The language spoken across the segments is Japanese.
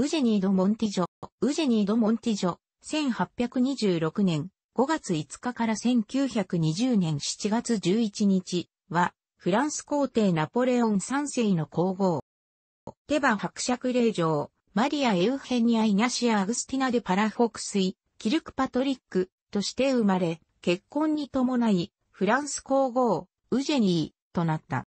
ウジェニード・モンティジョ、ウジェニード・モンティジョ、1826年5月5日から1920年7月11日は、フランス皇帝ナポレオン3世の皇后。テバ伯爵令嬢、マリア・エウヘニア・イナシア・アグスティナ・デ・パラフォクスイ、キルク・パトリックとして生まれ、結婚に伴い、フランス皇后、ウジェニーとなった。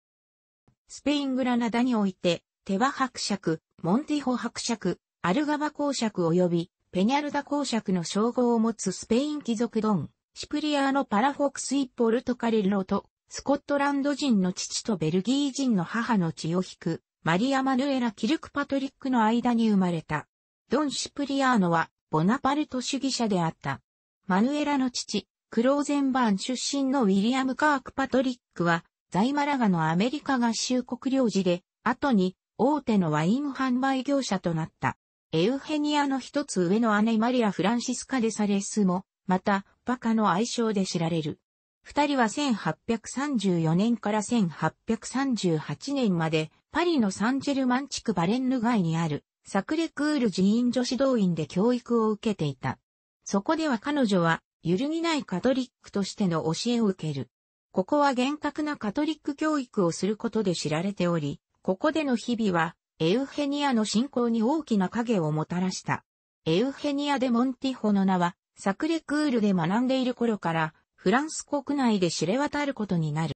スペイングラナダにおいて、テバ伯爵、モンティホ伯爵、アルガバ公爵及びペニャルダ公爵の称号を持つスペイン貴族ドン、シプリアーノ・パラフォクス・イッポルト・カレルロと、スコットランド人の父とベルギー人の母の血を引く、マリア・マヌエラ・キルク・パトリックの間に生まれた。ドン・シプリアーノは、ボナパルト主義者であった。マヌエラの父、クローゼンバーン出身のウィリアム・カーク・パトリックは、ザイマラガのアメリカ合衆国領事で、後に大手のワイン販売業者となった。エウヘニアの一つ上の姉マリア・フランシスカ・デサレスも、また、バカの愛称で知られる。二人は1834年から1838年まで、パリのサンジェルマン地区バレンヌ街にある、サクレクール寺院女子動員で教育を受けていた。そこでは彼女は、揺るぎないカトリックとしての教えを受ける。ここは厳格なカトリック教育をすることで知られており、ここでの日々は、エウヘニアの信仰に大きな影をもたらした。エウヘニア・でモンティホの名は、サクレクールで学んでいる頃から、フランス国内で知れ渡ることになる。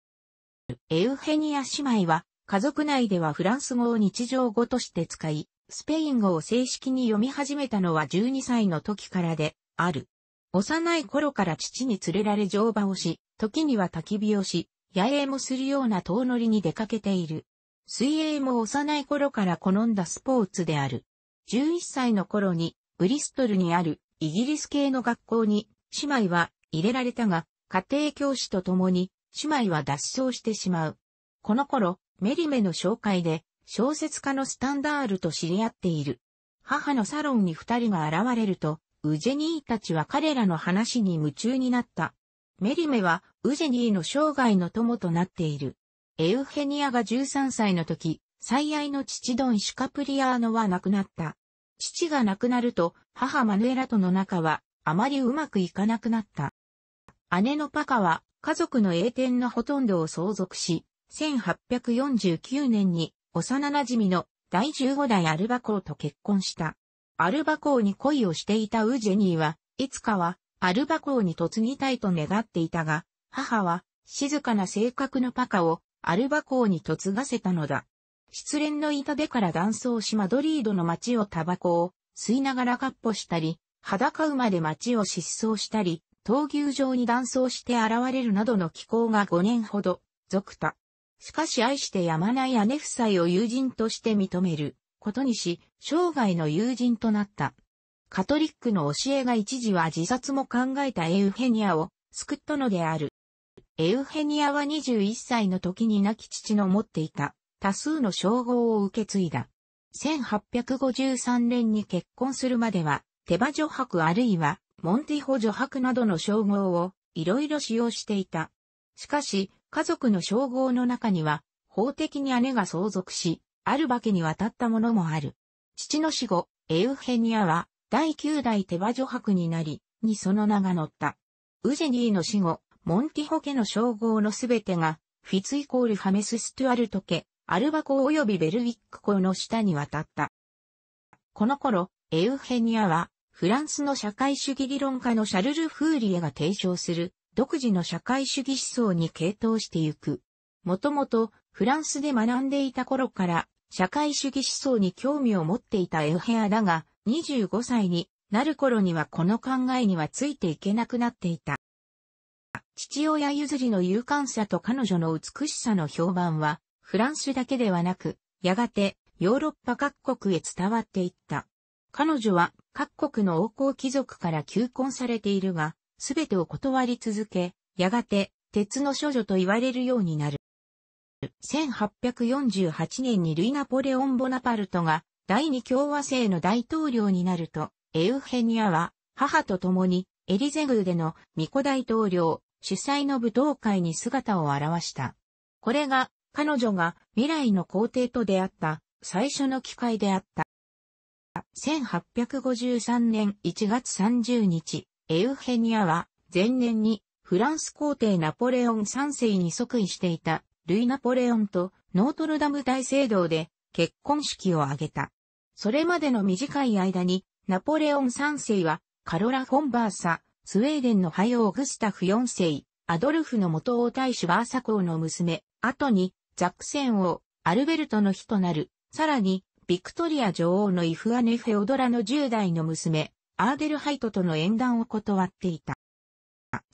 エウヘニア姉妹は、家族内ではフランス語を日常語として使い、スペイン語を正式に読み始めたのは12歳の時からで、ある。幼い頃から父に連れられ乗馬をし、時には焚き火をし、野営もするような遠乗りに出かけている。水泳も幼い頃から好んだスポーツである。11歳の頃に、ブリストルにあるイギリス系の学校に姉妹は入れられたが、家庭教師と共に姉妹は脱走してしまう。この頃、メリメの紹介で小説家のスタンダールと知り合っている。母のサロンに二人が現れると、ウジェニーたちは彼らの話に夢中になった。メリメはウジェニーの生涯の友となっている。エウヘニアが13歳の時、最愛の父ドン・シュカプリアーノは亡くなった。父が亡くなると、母マヌエラとの仲は、あまりうまくいかなくなった。姉のパカは、家族の栄転のほとんどを相続し、1849年に、幼馴染の第15代アルバコーと結婚した。アルバコーに恋をしていたウジェニーは、いつかは、アルバコーに嫁ぎたいと願っていたが、母は、静かな性格のパカを、アルバ港に嫁がせたのだ。失恋の痛手から断層しマドリードの街をタバコを吸いながら割歩したり、裸馬で街を失踪したり、闘牛場に断層して現れるなどの気候が5年ほど、続多。しかし愛してやまない姉夫妻を友人として認めることにし、生涯の友人となった。カトリックの教えが一時は自殺も考えたエウヘニアを救ったのである。エウヘニアは21歳の時に亡き父の持っていた多数の称号を受け継いだ。1853年に結婚するまでは、手羽女白あるいはモンティホ女白などの称号をいろいろ使用していた。しかし、家族の称号の中には、法的に姉が相続し、ある化けに渡ったものもある。父の死後、エウヘニアは第9代手羽女白になり、にその名が載った。ウジェニーの死後、モンティホ家の称号のすべてが、フィツイコールハメス・ストゥアルト家、アルバ公及びベルウィック公の下に渡った。この頃、エウヘニアは、フランスの社会主義理論家のシャルル・フーリエが提唱する、独自の社会主義思想に傾倒してゆく。もともと、フランスで学んでいた頃から、社会主義思想に興味を持っていたエウヘアだが、25歳になる頃にはこの考えにはついていけなくなっていた。父親譲りの勇敢さと彼女の美しさの評判は、フランスだけではなく、やがてヨーロッパ各国へ伝わっていった。彼女は各国の王侯貴族から求婚されているが、すべてを断り続け、やがて鉄の処女と言われるようになる。1848年にルイ・ナポレオン・ボナパルトが第二共和制の大統領になると、エウヘニアは母と共にエリゼ宮での巫女大統領、主催の舞踏会に姿を現した。これが彼女が未来の皇帝と出会った最初の機会であった。1853年1月30日、エウヘニアは前年にフランス皇帝ナポレオン3世に即位していたルイ・ナポレオンとノートルダム大聖堂で結婚式を挙げた。それまでの短い間にナポレオン3世はカロラ・フォンバーサ、スウェーデンの俳ーグスタフ4世、アドルフの元王大使バーサ公の娘、後に、ザクセン王、アルベルトの日となる、さらに、ビクトリア女王のイフアネ・フェオドラの10代の娘、アーデルハイトとの縁談を断っていた。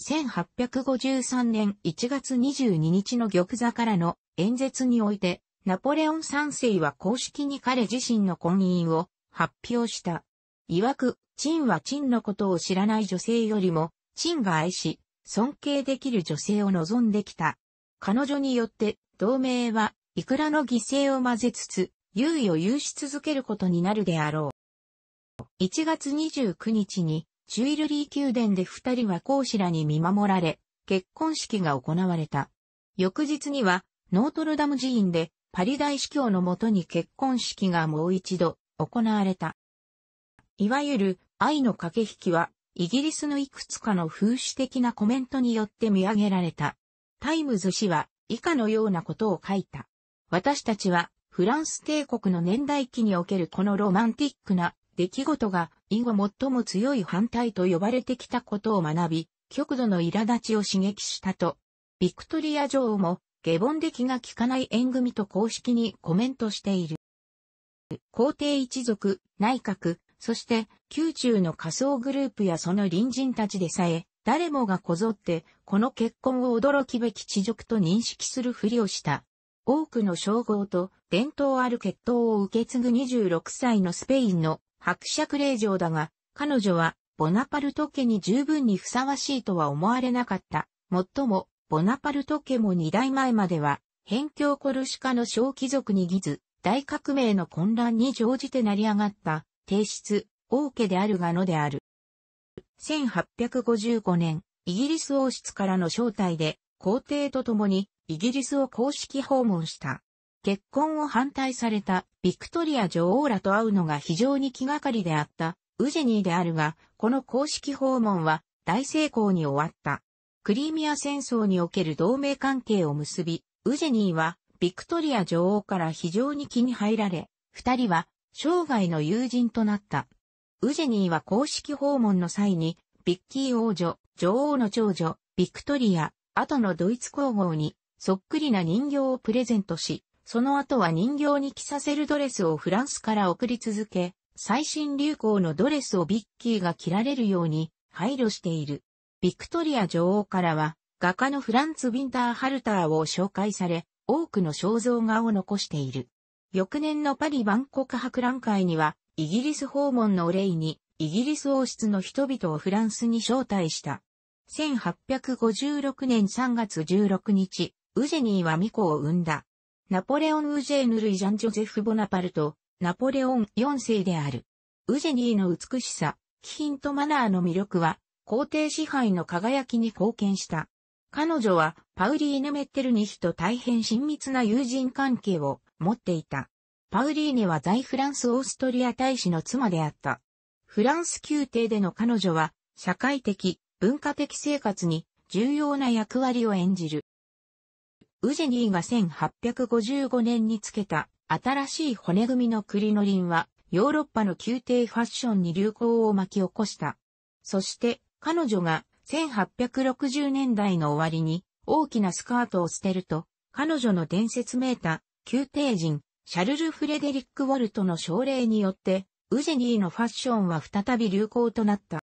1853年1月22日の玉座からの演説において、ナポレオン3世は公式に彼自身の婚姻を発表した。曰く、チンはチンのことを知らない女性よりも、チンが愛し、尊敬できる女性を望んできた。彼女によって、同盟は、いくらの犠牲を混ぜつつ、優位を有し続けることになるであろう。1月29日に、チュイルリー宮殿で二人は講師らに見守られ、結婚式が行われた。翌日には、ノートルダム寺院で、パリ大司教のもとに結婚式がもう一度、行われた。いわゆる愛の駆け引きは、イギリスのいくつかの風刺的なコメントによって見上げられた。タイムズ氏は以下のようなことを書いた。私たちはフランス帝国の年代記におけるこのロマンティックな出来事が以後最も強い反対と呼ばれてきたことを学び、極度の苛立ちを刺激したと。ビクトリア女王も下凡で気が利かない縁組と公式にコメントしている。皇帝一族、内閣、そして、宮中の仮想グループやその隣人たちでさえ、誰もがこぞって、この結婚を驚きべき地辱と認識するふりをした。多くの称号と伝統ある血統を受け継ぐ26歳のスペインの伯爵令嬢だが、彼女はボナパルト家に十分にふさわしいとは思われなかった。もっとも、ボナパルト家も二代前までは、辺境コルシカの小貴族にぎず、大革命の混乱に乗じて成り上がった提出、王家であるがのである。1855年、イギリス王室からの招待で、皇帝と共にイギリスを公式訪問した。結婚を反対されたビクトリア女王らと会うのが非常に気がかりであったウジェニーであるが、この公式訪問は大成功に終わった。クリミア戦争における同盟関係を結び、ウジェニーはビクトリア女王から非常に気に入られ、二人は生涯の友人となった。ウジェニーは公式訪問の際に、ビッキー王女、女王の長女、ビクトリア、後のドイツ皇后に、そっくりな人形をプレゼントし、その後は人形に着させるドレスをフランスから送り続け、最新流行のドレスをビッキーが着られるように配慮している。ビクトリア女王からは、画家のフランツ・ウィンター・ハルターを紹介され、多くの肖像画を残している。翌年のパリ万国博覧会には、イギリス訪問のお礼に、イギリス王室の人々をフランスに招待した。1856年3月16日、ウジェニーはミコを生んだ。ナポレオン・ウジェーヌ・ルイ・ジャン・ジョゼフ・ボナパルト、ナポレオン4世である。ウジェニーの美しさ、気品とマナーの魅力は、皇帝支配の輝きに貢献した。彼女は、パウリーヌ・メッテルニヒと大変親密な友人関係を持っていた。パウリーネは在フランスオーストリア大使の妻であった。フランス宮廷での彼女は、社会的、文化的生活に重要な役割を演じる。ウジェニーが1855年につけた新しい骨組みのクリノリンはヨーロッパの宮廷ファッションに流行を巻き起こした。そして彼女が1860年代の終わりに大きなスカートを捨てると彼女の伝説めいた宮廷人、シャルル・フレデリック・ウォルトの奨励によって、ウジェニーのファッションは再び流行となった。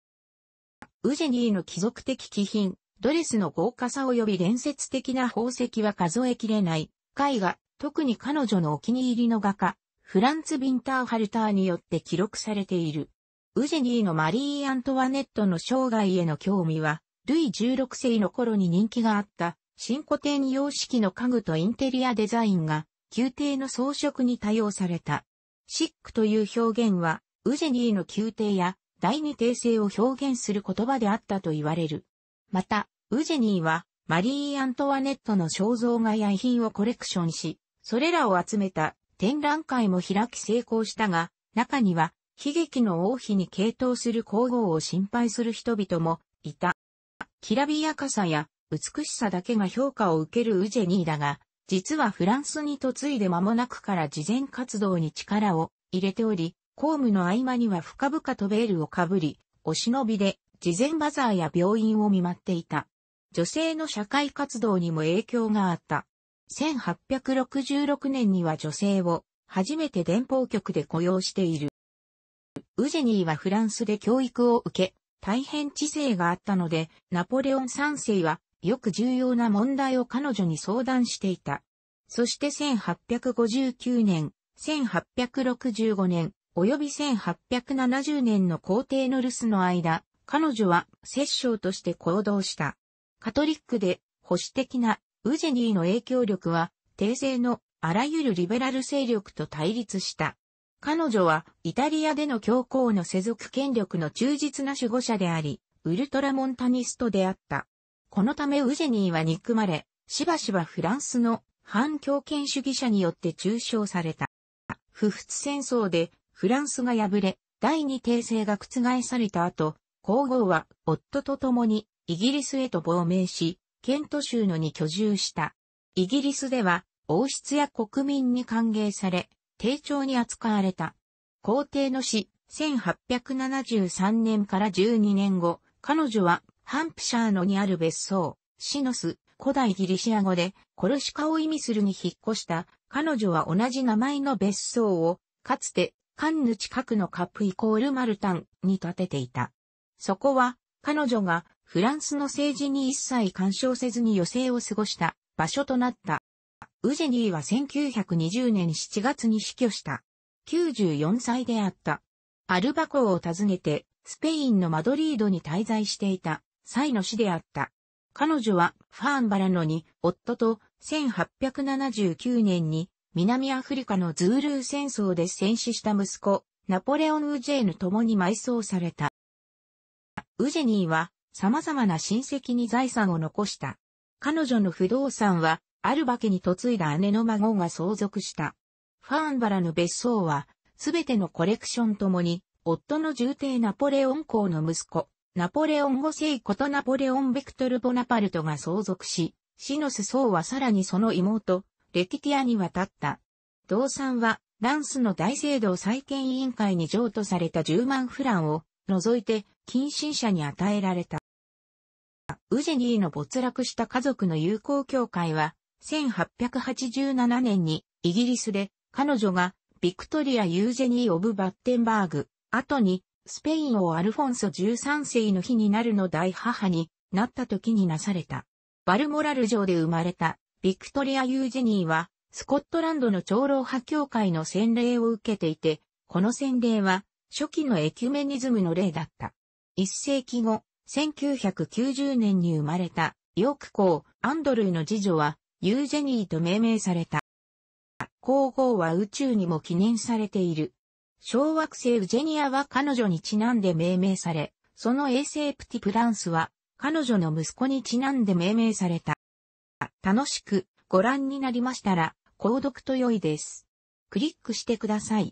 ウジェニーの貴族的気品、ドレスの豪華さ及び伝説的な宝石は数えきれない、絵画、特に彼女のお気に入りの画家、フランツ・ビンターハルターによって記録されている。ウジェニーのマリー・アントワネットの生涯への興味は、ルイ16世の頃に人気があった、新古典様式の家具とインテリアデザインが、宮廷の装飾に多用された。シックという表現は、ウジェニーの宮廷や第二帝政を表現する言葉であったと言われる。また、ウジェニーは、マリー・アントワネットの肖像画や遺品をコレクションし、それらを集めた展覧会も開き成功したが、中には悲劇の王妃に傾倒する皇后を心配する人々もいた。きらびやかさや美しさだけが評価を受けるウジェニーだが、実はフランスに嫁いで間もなくから事前活動に力を入れており、公務の合間には深々とベールをかぶり、お忍びで事前バザーや病院を見舞っていた。女性の社会活動にも影響があった。1866年には女性を初めて電報局で雇用している。ウジェニーはフランスで教育を受け、大変知性があったので、ナポレオン3世はよく重要な問題を彼女に相談していた。そして1859年、1865年、及び1870年の皇帝の留守の間、彼女は摂政として行動した。カトリックで保守的なウジェニーの影響力は、帝政のあらゆるリベラル勢力と対立した。彼女はイタリアでの教皇の世俗権力の忠実な守護者であり、ウルトラモンタニストであった。このためウジェニーは憎まれ、しばしばフランスの反強権主義者によって中傷された。不仏戦争でフランスが敗れ、第二帝政が覆された後、皇后は夫と共にイギリスへと亡命し、ケント州のに居住した。イギリスでは王室や国民に歓迎され、丁重に扱われた。皇帝の死、1873年から12年後、彼女はハンプシャーのにある別荘、シノス、古代ギリシア語で、コルシカを意味するに引っ越した、彼女は同じ名前の別荘を、かつて、カンヌ近くのカップイコールマルタンに建てていた。そこは、彼女がフランスの政治に一切干渉せずに余生を過ごした場所となった。ウジェニーは1920年7月に死去した。94歳であった。アルバコを訪ねて、スペインのマドリードに滞在していた。妻の死であった。彼女はファーンバラノに夫と1879年に南アフリカのズールー戦争で戦死した息子、ナポレオン・ウジェーヌともに埋葬された。ウジェニーは様々な親戚に財産を残した。彼女の不動産はアルバ家に嫁いだ姉の孫が相続した。ファーンバラの別荘はすべてのコレクションともに夫の重帝ナポレオン公の息子、ナポレオン五世ことナポレオン・ベクトル・ボナパルトが相続し、シノス・相はさらにその妹、レキティアに渡った。同産は、ランスの大聖堂再建委員会に譲渡された10万フランを、除いて、近親者に与えられた。ウジェニーの没落した家族の友好協会は、1887年にイギリスで彼女がビクトリア・ユージェニー・オブ・バッテンバーグ、後にスペイン王アルフォンソ13世の日になるの大母になった時になされた。バルモラル城で生まれたビクトリア・ユージニーはスコットランドの長老派教会の洗礼を受けていて、この洗礼は初期のエキュメニズムの例だった。一世紀後、1990年に生まれたヨーク公アンドルーの次女はユージェニーと命名された。皇后は宇宙にも記念されている。小惑星ウジェニアは彼女にちなんで命名され、その衛星プティプランスは彼女の息子にちなんで命名された。楽しくご覧になりましたら、購読と良いです。クリックしてください。